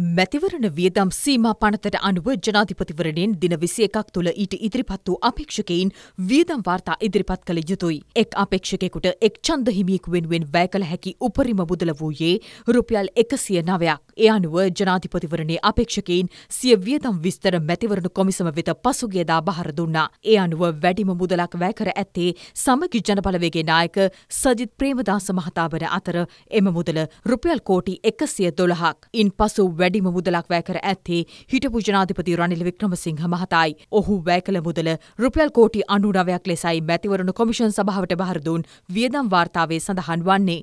මැතිවරණ වියදම් සීමා පනතට අනුව ජනාධිපතිවරණයෙන් දින විසි එකක් තුළ ඊට ඉදිරිපත් වූ අපේක්ෂකයින් වියදම් වාර්තා ඉදිරිපත් කළ යුතුයි. එක් අපේක්ෂකෙකුට එක් චන්ද හිමියෙකු වෙනුවෙන් වැය කළ හැකි උපරිම මුදල වූයේ රුපියල් එකසිය නවයක්. ඒ අනුව ජනාධිපතිවරණයේ අපේක්ෂකයින් සිය වියදම් විස්තර මැතිවරණ කොමිසම වෙත පසුගියදා බහර දුන්නා. ඒ අනුව වැඩිම මුදලක් වැය කර ඇත්තේ සමගි ජනබලවේගේ නායක සජිත් ප්‍රේමදාස මහතා වන අතර එම මුදල රුපියල් කෝටි එකසිය දොළහක්. ඉන් පසු වැඩ වැඩිම මුදලක් වැය කර ඇත්තේ හිටපු ජනාධිපති රනිල් වික්‍රමසිංහ මහතායි. ඔහු වැය කළ මුදල රුපියල් කෝටි 99ක් ලෙසයි මැතිවරණ කොමිෂන් සභාවට බහර දුන් වියදම් වාර්තාවේ සඳහන් වන්නේ.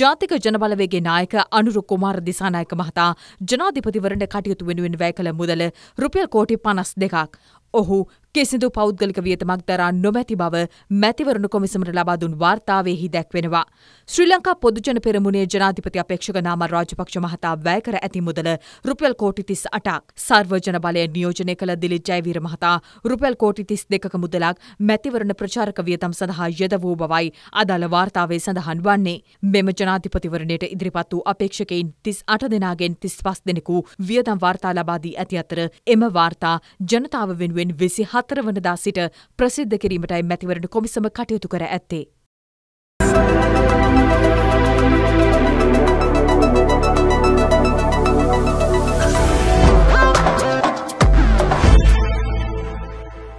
ජාතික ජනබලවේගේ නායක අනුරු කුමාර දිසානායක මහතා ජනාධිපතිවරණ කටයුතු වෙනුවෙන් වැය කළ මුදල රුපියල් කෝටි 52ක්. ඔහු කිසිදු පෞද්ගලික වියතමක් දරා නොමැති බව මැතිවරණ කොමිසමට ලබා දුන් වාර්තාවේහි දැක්වෙනවා. ශ්‍රී ලංකා පොදුජන පෙරමුණේ ජනාධිපති අපේක්ෂක නාමල් රාජපක්ෂ මහතා වැය කර ඇති මුදල රුපියල් කෝටි 38ක්. සර්වජන බලය නියෝජනය කළ දිලිත් ජයවීර මහතා රුපියල් කෝටි 32ක මුදලක් මැතිවරණ ප්‍රචාරක වියතම් සඳහා යොද වූ බවයි අදාළ වාර්තාවේ සඳහන් වන්නේ. මෙම ජනාධිපතිවරණයට ඉදිරිපත් වූ අපේක්ෂකයින් 38 දෙනාගෙන් 35 දෙනෙකු වියදම් වාර්තා ලබා දී ඇති අතර එම වාර්තා ජනතාව වෙනුවෙන් ජූලයින් විසි හතර වනදා සිට ප්‍රසිද්ධ කිරීමටයි මැතිවරණ කොමිසම කටයුතු කර ඇත්තේ.